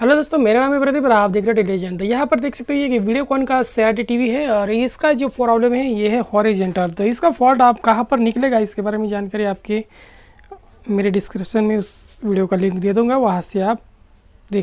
hello दोस्तों मेरा नाम है प्रदीप और आप देख रहे हैं टेलीजन तो यहाँ पर देख सकते हो ये कि वीडियोकॉन का सीआरटी टीवी है और इसका जो प्रॉब्लम है ये है हॉरिजेंटल तो इसका फॉल्ट आप कहाँ पर निकलेगा इसके बारे में जानकारी आपके मेरे डिस्क्रिप्शन में उस वीडियो का लिंक दे दूँगा वहाँ से आप